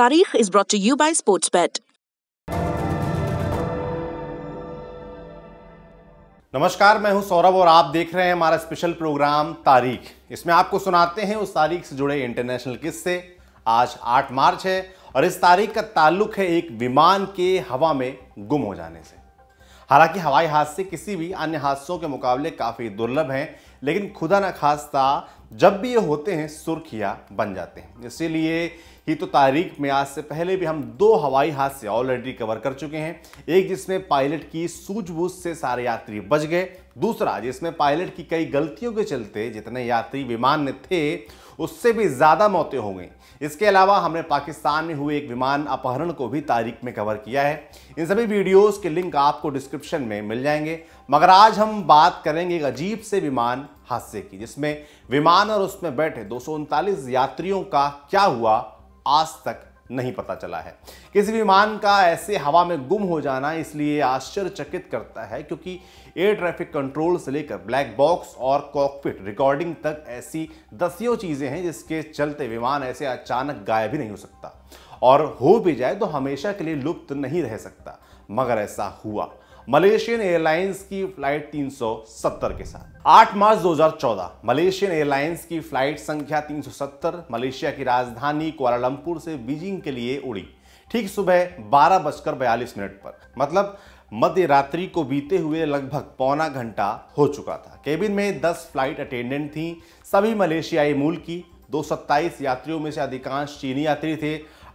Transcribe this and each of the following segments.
Tariq is brought to you by Sportsbet. नमस्कार मैं हूं सौरभ और आप देख रहे हैं हमारा स्पेशल प्रोग्राम तारीख इसमें आपको सुनाते हैं उस तारीख से जुड़े इंटरनेशनल किस्से आज 8 मार्च है और इस तारीख का ताल्लुक है एक विमान के हवा में गुम हो जाने से हालांकि हवाई हादसे किसी भी अन्य हादसों के मुकाबले काफ़ी दुर्लभ हैं लेकिन खुदा न खास्ता जब भी ये होते हैं सुर्खियाँ बन जाते हैं इसीलिए ही तो तारीख में आज से पहले भी हम दो हवाई हादसे ऑलरेडी कवर कर चुके हैं एक जिसमें पायलट की सूझबूझ से सारे यात्री बच गए दूसरा जिसमें पायलट की कई गलतियों के चलते जितने यात्री विमान में थे उससे भी ज़्यादा मौतें हो गई इसके अलावा हमने पाकिस्तान में हुए एक विमान अपहरण को भी तारीख में कवर किया है इन सभी वीडियोज़ के लिंक आपको डिस्क्रिप्शन में मिल जाएंगे मगर आज हम बात करेंगे एक अजीब से विमान हादसे की जिसमें विमान और उसमें बैठे दो यात्रियों का क्या हुआ आज तक नहीं पता चला है किसी विमान का ऐसे हवा में गुम हो जाना इसलिए आश्चर्यचकित करता है क्योंकि एयर ट्रैफिक कंट्रोल से लेकर ब्लैक बॉक्स और कॉकपिट रिकॉर्डिंग तक ऐसी दसियों चीज़ें हैं जिसके चलते विमान ऐसे अचानक गायब भी नहीं हो सकता और हो भी जाए तो हमेशा के लिए लुप्त नहीं रह सकता मगर ऐसा हुआ मलेशियन एयरलाइंस की फ्लाइट 370 के साथ 8 मार्च 2014 मलेशियन एयरलाइंस की फ्लाइट संख्या 370 मलेशिया की राजधानी कुआलालंपुर से बीजिंग के लिए उड़ी ठीक सुबह बारह बजकर बयालीस मिनट पर मतलब मध्य रात्रि को बीते हुए लगभग पौना घंटा हो चुका था केबिन में 10 फ्लाइट अटेंडेंट थी सभी मलेशियाई मूल की दो यात्रियों में से अधिकांश चीनी यात्री थे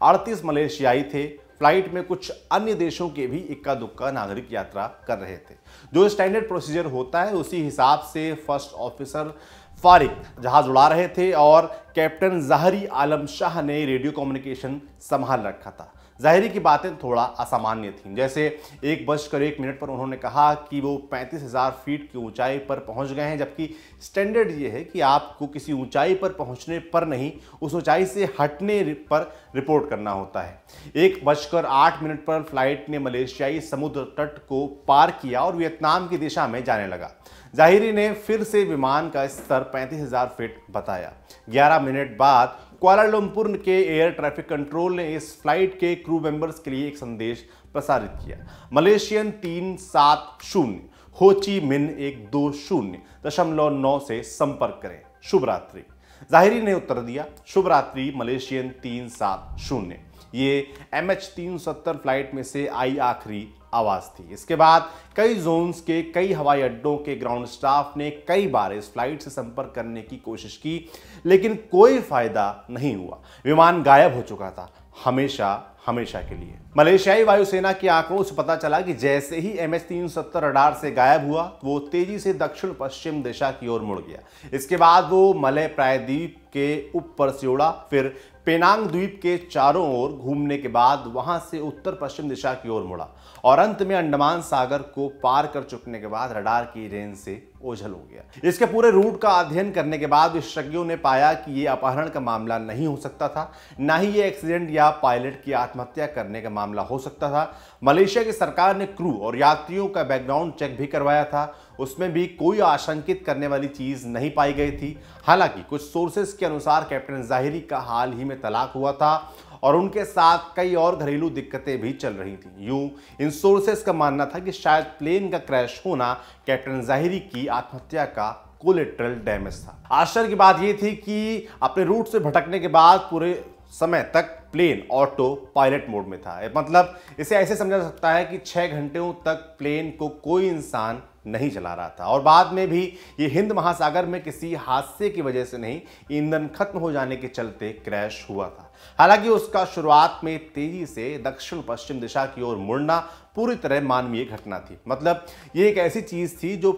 अड़तीस मलेशियाई थे फ्लाइट में कुछ अन्य देशों के भी इक्का दुक्का नागरिक यात्रा कर रहे थे जो स्टैंडर्ड प्रोसीजर होता है उसी हिसाब से फर्स्ट ऑफिसर फारिक जहाज उड़ा रहे थे और कैप्टन जहरी आलम शाह ने रेडियो कम्युनिकेशन संभाल रखा था जाहिर की बातें थोड़ा असामान्य थीं जैसे एक बजकर एक मिनट पर उन्होंने कहा कि वो पैंतीस हज़ार फीट की ऊंचाई पर पहुंच गए हैं जबकि स्टैंडर्ड ये है कि आपको किसी ऊंचाई पर पहुंचने पर नहीं उस ऊंचाई से हटने पर रिपोर्ट करना होता है एक बजकर आठ मिनट पर फ्लाइट ने मलेशियाई समुद्र तट को पार किया और वियतनाम की दिशा में जाने लगा जाहिरी ने फिर से विमान का स्तर पैंतीस हज़ार फीट बताया 11 मिनट बाद क्वालालंपुर के एयर ट्रैफिक कंट्रोल ने इस फ्लाइट के क्रू मेंबर्स के लिए एक संदेश प्रसारित किया मलेशियन तीन सात शून्य हो ची मिन एक दो शून्य दशमलव नौ से संपर्क करें शुभ रात्रि जाहिरी ने उत्तर दिया शुभ रात्रि मलेशियन तीन सात शून्य ये एम एच तीन सत्तर फ्लाइट में से आई आखिरी आवाज़ थी इसके बाद कई जोन्स के कई हवाई अड्डों के ग्राउंड स्टाफ ने कई बार इस फ्लाइट से संपर्क करने की कोशिश की लेकिन कोई फायदा नहीं हुआ विमान गायब हो चुका था हमेशा हमेशा के लिए मलेशियाई वायुसेना के आंकड़ों से पता चला कि जैसे ही एम एस तीन सत्तर रडार से गायब हुआ वो तेजी से दक्षिण पश्चिम दिशा की ओर मुड़ गया इसके बाद वो मलय प्रायद्वीप के ऊपर से उड़ा फिर पेनांग द्वीप के चारों ओर घूमने के बाद वहां से उत्तर पश्चिम दिशा की ओर मुड़ा और अंत में अंडमान सागर को पार कर चुकने के बाद रडार की रेंज से ओझल हो गया इसके पूरे रूट का अध्ययन करने के बाद विशेषज्ञों ने पाया कि यह अपहरण का मामला नहीं हो सकता था ना ही यह एक्सीडेंट या पायलट की आत्महत्या करने का मामला हो सकता था मलेशिया की सरकार ने क्रू और यात्रियों का बैकग्राउंड चेक भी करवाया था उसमें भी कोई आशंकित करने वाली चीज़ नहीं पाई गई थी हालांकि कुछ सोर्सेज के अनुसार कैप्टन जाहिरी का हाल ही में तलाक हुआ था और उनके साथ कई और घरेलू दिक्कतें भी चल रही थी यूं इन सोर्सेस का मानना था कि शायद प्लेन का क्रैश होना कैप्टन जाहिरी की आत्महत्या का कोलेट्रल डैमेज था आश्चर्य की बात यह थी कि अपने रूट से भटकने के बाद पूरे समय तक प्लेन ऑटो पायलट मोड में था मतलब इसे ऐसे समझा सकता है कि छः घंटों तक प्लेन को कोई इंसान नहीं चला रहा था और बाद में भी ये हिंद महासागर में किसी हादसे की वजह से नहीं ईंधन खत्म हो जाने के चलते क्रैश हुआ था हालांकि उसका शुरुआत में तेजी से दक्षिण पश्चिम दिशा की ओर मुड़ना पूरी तरह मानवीय घटना थी मतलब ये एक ऐसी चीज़ थी जो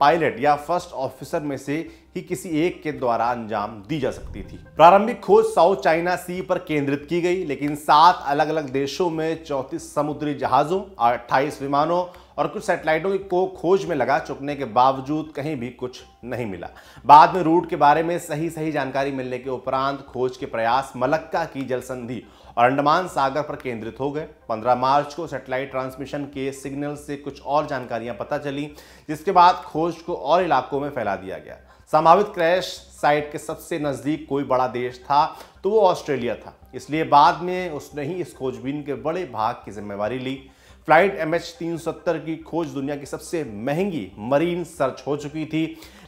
पायलट या फर्स्ट ऑफिसर में से ही किसी एक के द्वारा अंजाम दी जा सकती थी प्रारंभिक खोज साउथ चाइना सी पर केंद्रित की गई लेकिन सात अलग अलग देशों में चौंतीस समुद्री जहाजों और अट्ठाईस विमानों और कुछ सैटेलाइटों को खोज में लगा चुकने के बावजूद कहीं भी कुछ नहीं मिला बाद में रूट के बारे में सही सही जानकारी मिलने के उपरांत खोज के प्रयास मलक्का की जलसंधि और अंडमान सागर पर केंद्रित हो गए 15 मार्च को सैटेलाइट ट्रांसमिशन के सिग्नल से कुछ और जानकारियां पता चली जिसके बाद खोज को और इलाकों में फैला दिया गया संभावित क्रैश साइट के सबसे नज़दीक कोई बड़ा देश था तो वो ऑस्ट्रेलिया था इसलिए बाद में उसने ही इस खोजबीन के बड़े भाग की जिम्मेवारी ली फ्लाइट एम एच की खोज दुनिया की सबसे महंगी मरीन सर्च हो चुकी थी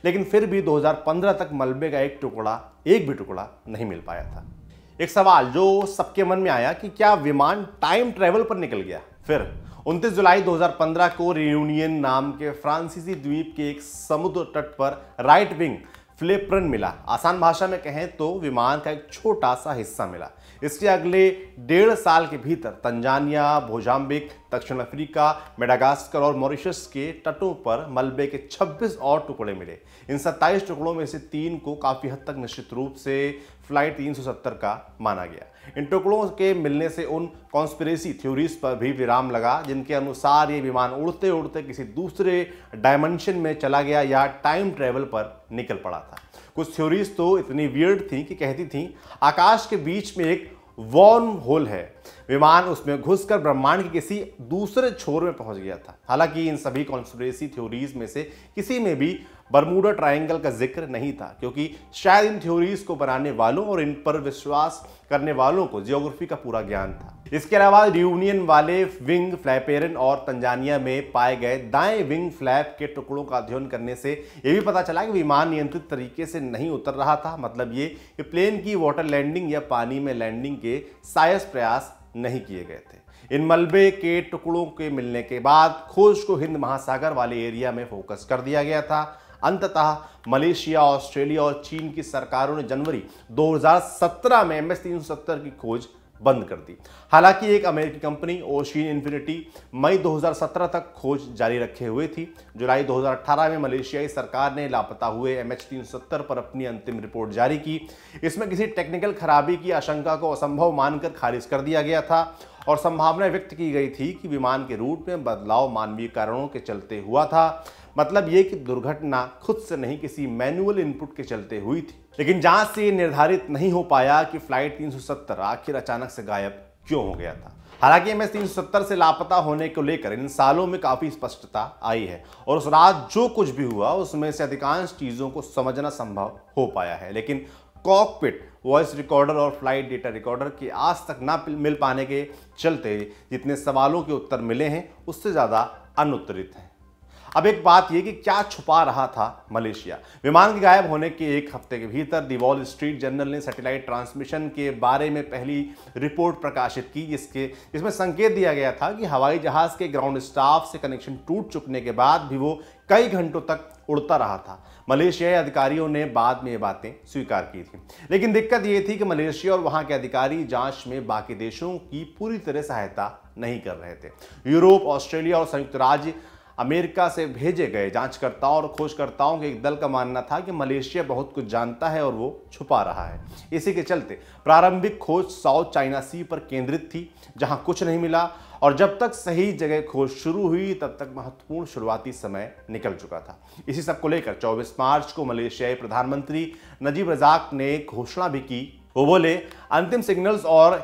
लेकिन फिर भी 2015 तक मलबे का एक टुकड़ा एक भी टुकड़ा नहीं मिल पाया था एक सवाल जो सबके मन में आया कि क्या विमान टाइम ट्रेवल पर निकल गया फिर 29 जुलाई 2015 को रियूनियन नाम के फ्रांसीसी द्वीप के एक समुद्र तट पर राइट विंग फ्लेप्रन मिला आसान भाषा में कहें तो विमान का एक छोटा सा हिस्सा मिला इसके अगले डेढ़ साल के भीतर तंजानिया भोजाम्बिक दक्षिण अफ्रीका मेडागास्कर और मॉरिशस के तटों पर मलबे के 26 और टुकड़े मिले इन 27 टुकड़ों में से तीन को काफ़ी हद तक निश्चित रूप से फ्लाइट 370 का माना गया इन टुकड़ों के मिलने से उन कॉन्स्पिरेसी थ्योरीज पर भी विराम लगा जिनके अनुसार ये विमान उड़ते उड़ते किसी दूसरे डायमेंशन में चला गया या टाइम ट्रेवल पर निकल पड़ा था कुछ थ्योरीज तो इतनी वियर्ड थी कि कहती थी आकाश के बीच में एक वॉर्म होल है विमान उसमें घुसकर ब्रह्मांड के किसी दूसरे छोर में पहुंच गया था हालांकि इन सभी कॉन्स्पिरेसी थ्योरीज में से किसी में भी बरमूडा ट्रायंगल का जिक्र नहीं था क्योंकि शायद इन थ्योरीज को बनाने वालों और इन पर विश्वास करने वालों को जियोग्राफी का पूरा ज्ञान था इसके अलावा रियूनियन वाले विंग फ्लैपेरन और तंजानिया में पाए गए दाएं विंग फ्लैप के टुकड़ों का अध्ययन करने से यह भी पता चला कि विमान नियंत्रित तरीके से नहीं उतर रहा था मतलब ये कि प्लेन की वाटर लैंडिंग या पानी में लैंडिंग के सायस प्रयास नहीं किए गए थे इन मलबे के टुकड़ों के मिलने के बाद खोज को हिंद महासागर वाले एरिया में फोकस कर दिया गया था अंततः मलेशिया ऑस्ट्रेलिया और चीन की सरकारों ने जनवरी 2017 में एम एस की खोज बंद कर दी हालांकि एक अमेरिकी कंपनी ओशीन इन्फिनिटी मई 2017 तक खोज जारी रखे हुए थी जुलाई 2018 में मलेशियाई सरकार ने लापता हुए एम एच पर अपनी अंतिम रिपोर्ट जारी की इसमें किसी टेक्निकल खराबी की आशंका को असंभव मानकर खारिज कर दिया गया था और संभावना व्यक्त की गई थी कि विमान के रूट में बदलाव मानवीय कारणों के चलते हुआ था मतलब ये कि दुर्घटना खुद से नहीं किसी मैनुअल इनपुट के चलते हुई थी लेकिन जांच से निर्धारित नहीं हो पाया कि फ्लाइट 370 आखिर अचानक से गायब क्यों हो गया था हालांकि एम एस तीन से लापता होने को लेकर इन सालों में काफ़ी स्पष्टता आई है और उस रात जो कुछ भी हुआ उसमें से अधिकांश चीज़ों को समझना संभव हो पाया है लेकिन कॉकपिट वॉइस रिकॉर्डर और फ्लाइट डेटा रिकॉर्डर के आज तक ना मिल पाने के चलते जितने सवालों के उत्तर मिले हैं उससे ज़्यादा अनुत्तरित हैं अब एक बात यह कि क्या छुपा रहा था मलेशिया विमान के गायब होने के एक हफ्ते के भीतर दी वॉल स्ट्रीट जर्नल ने सैटेलाइट ट्रांसमिशन के बारे में पहली रिपोर्ट प्रकाशित की जिसके इसमें संकेत दिया गया था कि हवाई जहाज के ग्राउंड स्टाफ से कनेक्शन टूट चुकने के बाद भी वो कई घंटों तक उड़ता रहा था मलेशियाई अधिकारियों ने बाद में ये बातें स्वीकार की थी लेकिन दिक्कत ये थी कि मलेशिया और वहाँ के अधिकारी जांच में बाकी देशों की पूरी तरह सहायता नहीं कर रहे थे यूरोप ऑस्ट्रेलिया और संयुक्त राज्य अमेरिका से भेजे गए जांचकर्ताओं और खोजकर्ताओं के एक दल का मानना था कि मलेशिया बहुत कुछ जानता है और वो छुपा रहा है इसी के चलते प्रारंभिक खोज साउथ चाइना सी पर केंद्रित थी जहां कुछ नहीं मिला और जब तक सही जगह खोज शुरू हुई तब तक महत्वपूर्ण शुरुआती समय निकल चुका था इसी सब को लेकर 24 मार्च को मलेशियाई प्रधानमंत्री नजीब रजाक ने घोषणा भी की वो बोले अंतिम सिग्नल्स और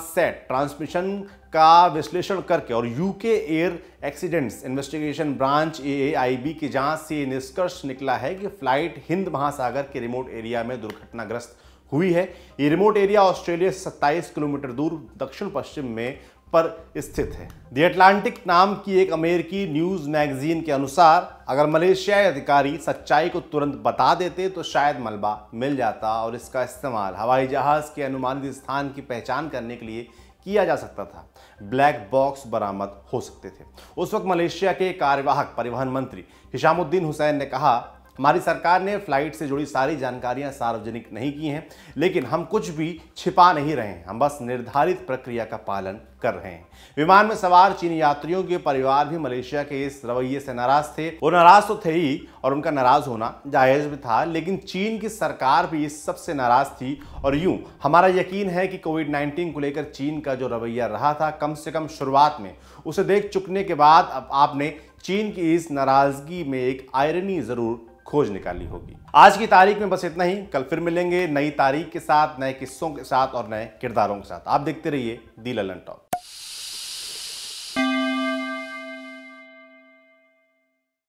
सेट ट्रांसमिशन का विश्लेषण करके और UK air accidents investigation branch AIB की जांच से निष्कर्ष निकला है कि फ्लाइट हिंद महासागर के रिमोट एरिया में दुर्घटनाग्रस्त हुई है ये रिमोट एरिया ऑस्ट्रेलिया से 27 किलोमीटर दूर दक्षिण पश्चिम में पर स्थित है द अटलांटिक नाम की एक अमेरिकी न्यूज़ मैगजीन के अनुसार अगर मलेशियाई अधिकारी सच्चाई को तुरंत बता देते तो शायद मलबा मिल जाता और इसका इस्तेमाल हवाई जहाज़ के अनुमानित स्थान की पहचान करने के लिए किया जा सकता था ब्लैक बॉक्स बरामद हो सकते थे उस वक्त मलेशिया के कार्यवाहक परिवहन मंत्री हिशामुद्दीन हुसैन ने कहा हमारी सरकार ने फ्लाइट से जुड़ी सारी जानकारियां सार्वजनिक नहीं की हैं लेकिन हम कुछ भी छिपा नहीं रहे हैं हम बस निर्धारित प्रक्रिया का पालन कर रहे हैं विमान में सवार चीनी यात्रियों के परिवार भी मलेशिया के इस रवैये से नाराज थे वो नाराज तो थे ही और उनका नाराज होना जायज भी था लेकिन चीन की सरकार भी इस सबसे नाराज थी और यूं हमारा यकीन है कि कोविड 19 को लेकर चीन का जो रवैया रहा था कम से कम शुरुआत में उसे देख चुकने के बाद अब आपने चीन की इस नाराजगी में एक आयरनी जरूर खोज निकाली होगी आज की तारीख में बस इतना ही कल फिर मिलेंगे नई तारीख के साथ नए किस्सों के साथ और नए किरदारों के साथ आप देखते रहिए दी ललन टॉप